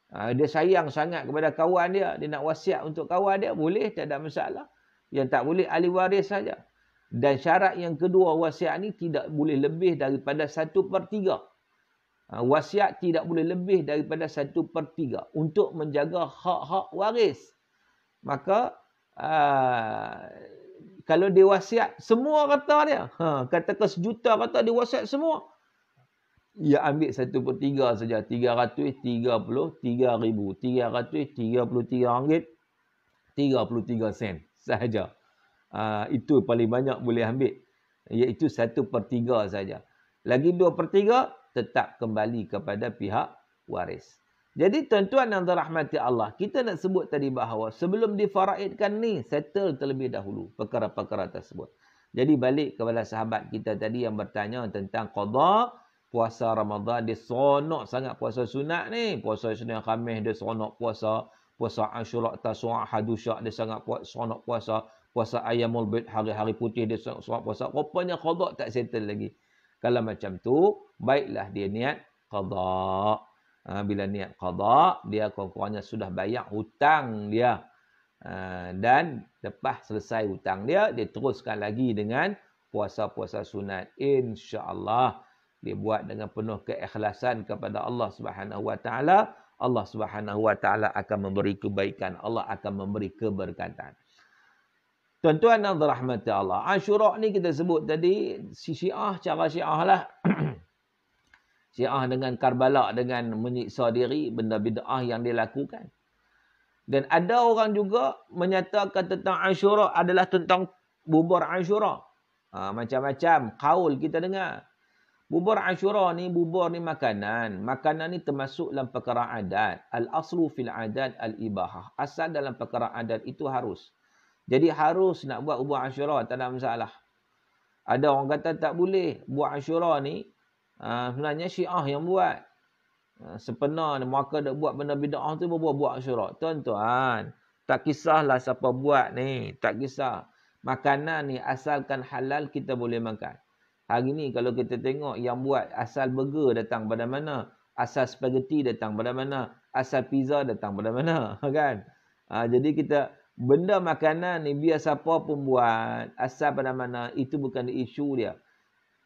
Ah, dia sayang sangat kepada kawan dia. Dia nak wasiat untuk kawan dia. Boleh, tak ada masalah. Yang tak boleh, ahli waris saja. Dan syarat yang kedua wasiat ni tidak boleh lebih daripada satu per tiga. Ah, wasiat tidak boleh lebih daripada satu per tiga. Untuk menjaga hak-hak waris. Maka, aa, ah, kalau dia wasiat semua kata dia. Ha, kata ke sejuta kata dia wasiat Semua ia ambil satu per tiga saja. Tiga ratus tiga puluh tiga ribu. Tiga ratus tiga puluh tiga ringgit. Tiga puluh tiga sen sahaja. Ha, ah, itu paling banyak boleh ambil. Iaitu satu per tiga sahaja. Lagi dua per tiga tetap kembali kepada pihak waris. Jadi tuan-tuan yang terahmati Allah. Kita nak sebut tadi bahawa sebelum difaraidkan ni. Settle terlebih dahulu perkara-perkara tersebut. Jadi balik kepada sahabat kita tadi yang bertanya tentang qadar puasa Ramadan dia seronok sangat puasa sunat ni puasa Isnin Khamis dia seronok puasa puasa Ashura Tasu'a hadusyah dia sangat puas seronok puasa puasa Ayamul Bid hari-hari putih dia seronok, seronok puasa rupanya qada tak settle lagi kalau macam tu baiklah dia niat qada ha, bila niat qada dia kurang-kurangnya sudah bayar hutang dia ha, dan lepas selesai hutang dia dia teruskan lagi dengan puasa-puasa sunat insya-Allah dia buat dengan penuh keikhlasan kepada Allah Subhanahu wa taala Allah Subhanahu wa taala akan memberi kebaikan Allah akan memberi keberkatan Tuan-tuan dan rahmati Allah Ashura ni kita sebut tadi si Syiah cara Syiah lah [clears throat] Syiah dengan Karbala dengan menyiksa diri benda bid'ah yang dilakukan dan ada orang juga menyatakan tentang Ashura adalah tentang bubur Ashura. Ha, macam-macam kaul kita dengar. Bubur Ashura ni bubur ni makanan. Makanan ni termasuk dalam perkara adat. Al-aslu fil adat al-ibahah. Asal dalam perkara adat itu harus. Jadi harus nak buat bubur Ashura tak ada masalah. Ada orang kata tak boleh buat Ashura ni ah, sebenarnya Syiah yang buat. Uh, ah, sepenuh ni muka dah buat benda bid'ah tu buat buat Ashura. Tuan-tuan, tak kisahlah siapa buat ni, tak kisah. Makanan ni asalkan halal kita boleh makan. Hari ni kalau kita tengok yang buat asal burger datang pada mana, asal spaghetti datang pada mana, asal pizza datang pada mana, [laughs] kan? Ha, jadi kita benda makanan ni biar siapa pun buat, asal pada mana, itu bukan isu dia.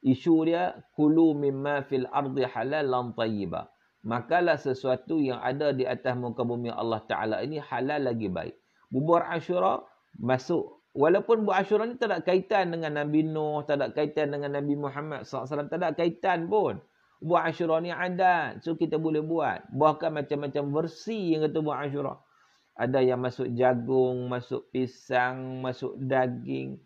Isu dia kulu mimma fil ardi halal lan tayyiba. Makalah sesuatu yang ada di atas muka bumi Allah Taala ini halal lagi baik. Bubur Ashura masuk walaupun buat Ashura ni tak ada kaitan dengan Nabi Nuh, tak ada kaitan dengan Nabi Muhammad SAW, tak ada kaitan pun. Buat Ashura ni ada, So kita boleh buat. Bahkan macam-macam versi yang kata buat Ashura. Ada yang masuk jagung, masuk pisang, masuk daging.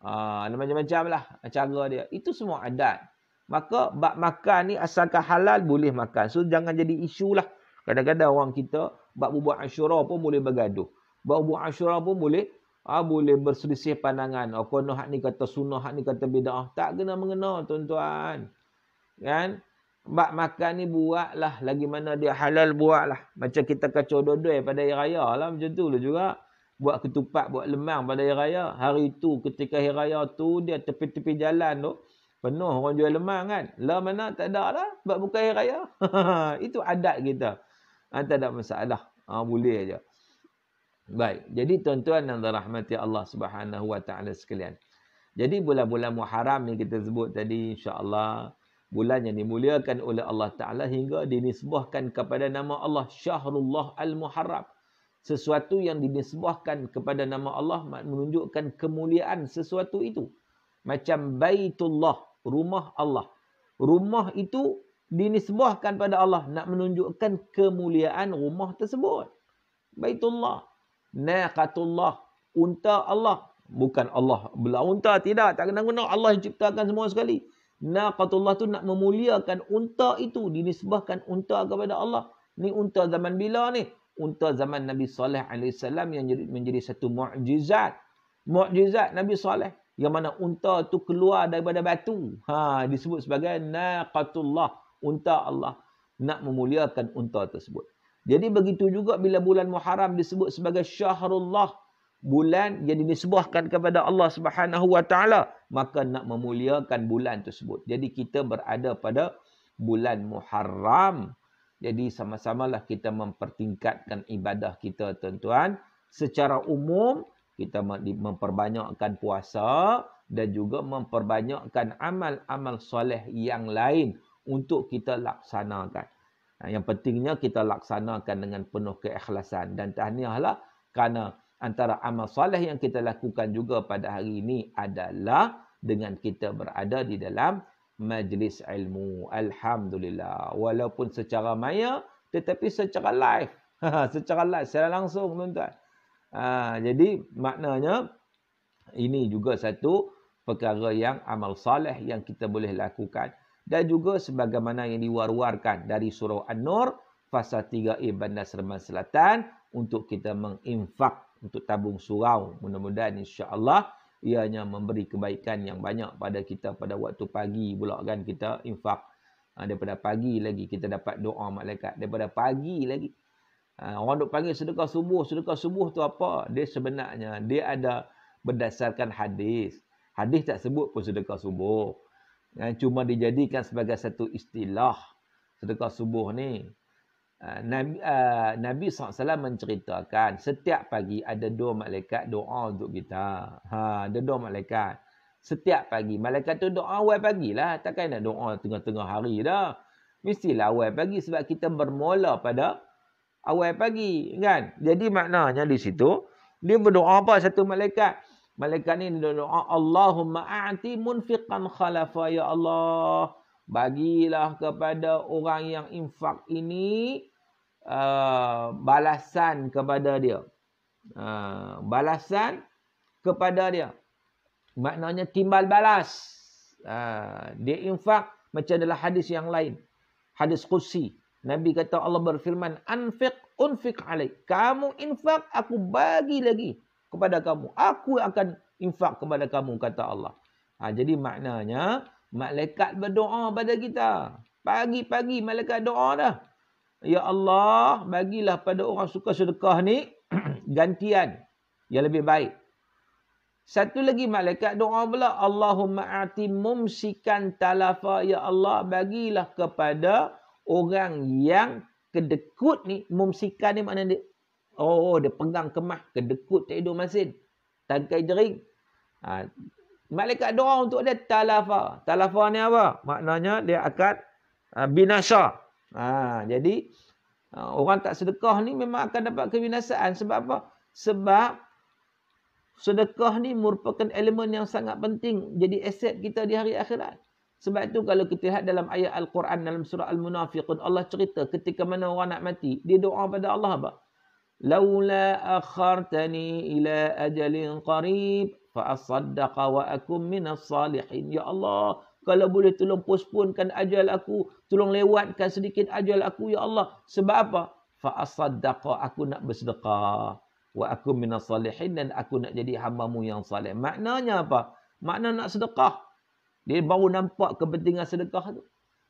Uh, macam-macam lah cara dia. Itu semua adat. Maka bak makan ni asalkan halal boleh makan. So jangan jadi isu lah. Kadang-kadang orang kita bak bubuat Ashura pun boleh bergaduh. Bak bubuat Ashura pun boleh Ha, boleh berselisih pandangan. Oh, kono hak ni kata sunnah, hak ni kata bid'ah. Tak kena mengena, tuan-tuan. Kan? Bak makan ni buatlah. Lagi mana dia halal buatlah. Macam kita kacau dodoi pada hari raya lah. Macam tu lah juga. Buat ketupat, buat lemang pada hari raya. Hari tu, ketika hari raya tu, dia tepi-tepi jalan tu. Penuh orang jual lemang kan. Lah mana tak ada lah. Sebab bukan hari raya. [laughs] Itu adat kita. Ha, tak ada masalah. Ha, boleh je. Baik. Jadi tuan-tuan yang dirahmati Allah Subhanahu wa taala sekalian. Jadi bulan-bulan Muharram ni kita sebut tadi insya-Allah bulan yang dimuliakan oleh Allah Taala hingga dinisbahkan kepada nama Allah Syahrullah Al-Muharram. Sesuatu yang dinisbahkan kepada nama Allah menunjukkan kemuliaan sesuatu itu. Macam Baitullah, rumah Allah. Rumah itu dinisbahkan pada Allah nak menunjukkan kemuliaan rumah tersebut. Baitullah naqatullah unta Allah bukan Allah bela unta tidak tak kena guna Allah yang ciptakan semua sekali naqatullah tu nak memuliakan unta itu dinisbahkan unta kepada Allah ni unta zaman bila ni unta zaman Nabi Saleh alaihi salam yang menjadi, menjadi satu mukjizat mukjizat Nabi Saleh yang mana unta tu keluar daripada batu ha disebut sebagai naqatullah unta Allah nak memuliakan unta tersebut jadi begitu juga bila bulan Muharram disebut sebagai Syahrullah, bulan yang dinisbahkan kepada Allah Subhanahu wa taala, maka nak memuliakan bulan tersebut. Jadi kita berada pada bulan Muharram. Jadi sama sama lah kita mempertingkatkan ibadah kita tuan-tuan. Secara umum kita memperbanyakkan puasa dan juga memperbanyakkan amal-amal soleh yang lain untuk kita laksanakan. Ha, yang pentingnya kita laksanakan dengan penuh keikhlasan. Dan tahniahlah kerana antara amal salih yang kita lakukan juga pada hari ini adalah dengan kita berada di dalam majlis ilmu. Alhamdulillah. Walaupun secara maya tetapi secara live. [laughs] Ha, secara live, secara langsung tuan Ha, jadi maknanya ini juga satu perkara yang amal salih yang kita boleh lakukan dan juga sebagaimana yang diwar-warkan dari surah An-Nur fasa 3E Bandar Seremban Selatan untuk kita menginfak untuk tabung surau. Mudah-mudahan insya-Allah ianya memberi kebaikan yang banyak pada kita pada waktu pagi pula kan kita infak ha, daripada pagi lagi kita dapat doa malaikat daripada pagi lagi ha, orang duk panggil sedekah subuh sedekah subuh tu apa dia sebenarnya dia ada berdasarkan hadis hadis tak sebut pun sedekah subuh yang cuma dijadikan sebagai satu istilah sedekah subuh ni. Ah, Nabi, ah, Nabi SAW menceritakan setiap pagi ada dua malaikat doa untuk kita. Ha, ada dua malaikat. Setiap pagi. Malaikat tu doa awal pagi lah. Takkan nak doa tengah-tengah hari dah. Mestilah awal pagi sebab kita bermula pada awal pagi. Kan? Jadi maknanya di situ, dia berdoa apa satu malaikat? Malaikat ni doa Allahumma a'ti munfiqan khalafa ya Allah. Bagilah kepada orang yang infak ini uh, balasan kepada dia. Uh, balasan kepada dia. Maknanya timbal balas. Uh, dia infak macam adalah hadis yang lain. Hadis Qusi. Nabi kata Allah berfirman, Anfiq unfiq alaih. Kamu infak, aku bagi lagi kepada kamu. Aku akan infak kepada kamu, kata Allah. Ha, jadi maknanya, malaikat berdoa pada kita. Pagi-pagi malaikat doa dah. Ya Allah, bagilah pada orang suka sedekah ni, [clears throat] gantian yang lebih baik. Satu lagi malaikat doa pula, Allahumma ati mumsikan talafa, Ya Allah, bagilah kepada orang yang kedekut ni, mumsikan ni maknanya Oh, oh dia pegang kemah, kedekut tidur masin. Tangkai jerik. Ha. Malaikat doa untuk dia talafa. Talafa ni apa? Maknanya dia akan ha, binasa. Ha. Jadi, ha, orang tak sedekah ni memang akan dapat kebinasaan. Sebab apa? Sebab sedekah ni merupakan elemen yang sangat penting. Jadi aset kita di hari akhirat. Sebab itu kalau kita lihat dalam ayat Al-Quran dalam surah Al-Munafiqun, Allah cerita ketika mana orang nak mati, dia doa pada Allah apa? لولا أخرتني إلى أجل قريب فأصدق وأكون من الصالحين يا الله kalau boleh tolong postponkan ajal aku tolong lewatkan sedikit ajal aku ya Allah sebab apa fa asaddaqa aku nak bersedekah wa aku minas salihin dan aku nak jadi hamba yang saleh maknanya apa makna nak sedekah dia baru nampak kepentingan sedekah tu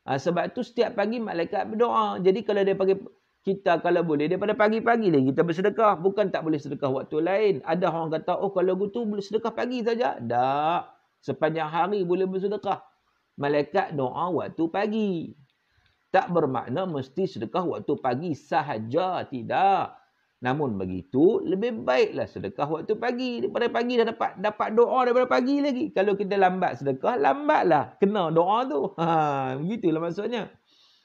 ha, sebab tu setiap pagi malaikat berdoa jadi kalau dia pagi kita kalau boleh daripada pagi-pagi lagi kita bersedekah bukan tak boleh sedekah waktu lain ada orang kata oh kalau tu boleh sedekah pagi saja tak sepanjang hari boleh bersedekah malaikat doa waktu pagi tak bermakna mesti sedekah waktu pagi sahaja tidak namun begitu lebih baiklah sedekah waktu pagi daripada pagi dah dapat dapat doa daripada pagi lagi kalau kita lambat sedekah lambatlah kena doa tu [laughs] ha begitulah maksudnya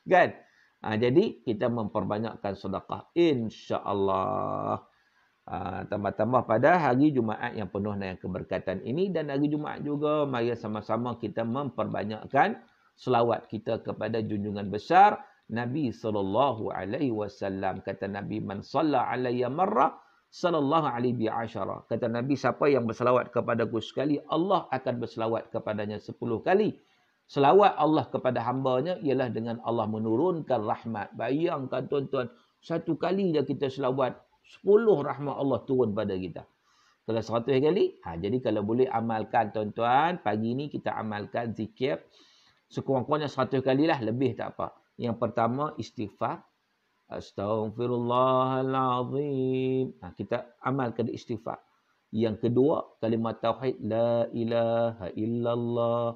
kan Ha, jadi kita memperbanyakkan sedekah insya-Allah. Ha, tambah-tambah pada hari Jumaat yang penuh dengan keberkatan ini dan hari Jumaat juga mari sama-sama kita memperbanyakkan selawat kita kepada junjungan besar Nabi sallallahu alaihi wasallam. Kata Nabi man salla alayya marrah sallallahu alaihi bi asyara. Kata Nabi siapa yang berselawat kepadaku sekali Allah akan berselawat kepadanya sepuluh kali. Selawat Allah kepada hambanya ialah dengan Allah menurunkan rahmat. Bayangkan tuan-tuan, satu kali dah kita selawat, sepuluh rahmat Allah turun pada kita. Kalau seratus kali, ha, jadi kalau boleh amalkan tuan-tuan, pagi ni kita amalkan zikir sekurang-kurangnya seratus kali lah, lebih tak apa. Yang pertama istighfar. Astaghfirullahaladzim. Ha, kita amalkan istighfar. Yang kedua kalimat tauhid la ilaha illallah.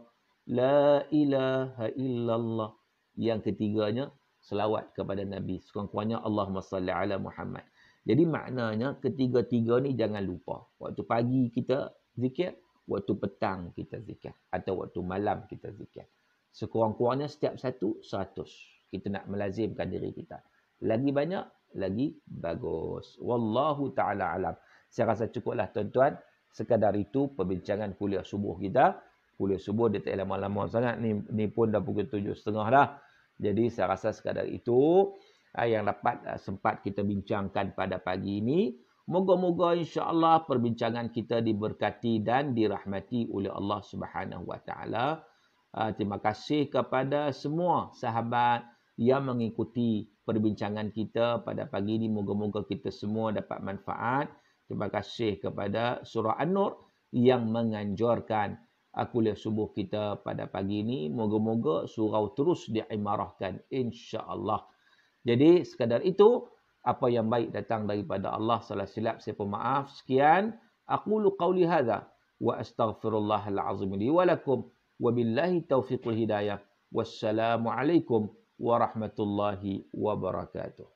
La ilaha illallah. Yang ketiganya, selawat kepada Nabi. Sekurang-kurangnya Allahumma salli ala Muhammad. Jadi maknanya ketiga-tiga ni jangan lupa. Waktu pagi kita zikir, waktu petang kita zikir. Atau waktu malam kita zikir. Sekurang-kurangnya setiap satu, seratus. Kita nak melazimkan diri kita. Lagi banyak, lagi bagus. Wallahu ta'ala alam. Saya rasa cukuplah tuan-tuan. Sekadar itu perbincangan kuliah subuh kita. Kuliah subuh dia tak lama-lama sangat ni ni pun dah pukul tujuh setengah dah jadi saya rasa sekadar itu eh, yang dapat eh, sempat kita bincangkan pada pagi ini moga-moga insya-Allah perbincangan kita diberkati dan dirahmati oleh Allah Subhanahu wa taala eh, terima kasih kepada semua sahabat yang mengikuti perbincangan kita pada pagi ini moga-moga kita semua dapat manfaat terima kasih kepada surah an-nur yang menganjurkan Aku akulah subuh kita pada pagi ini. Moga-moga surau terus diimarahkan insya-Allah. Jadi sekadar itu apa yang baik datang daripada Allah salah silap saya pun maaf sekian Aku qauli hadza wa astaghfirullahal azim wa lakum wabillahi taufiqul hidayah wassalamu alaikum warahmatullahi wabarakatuh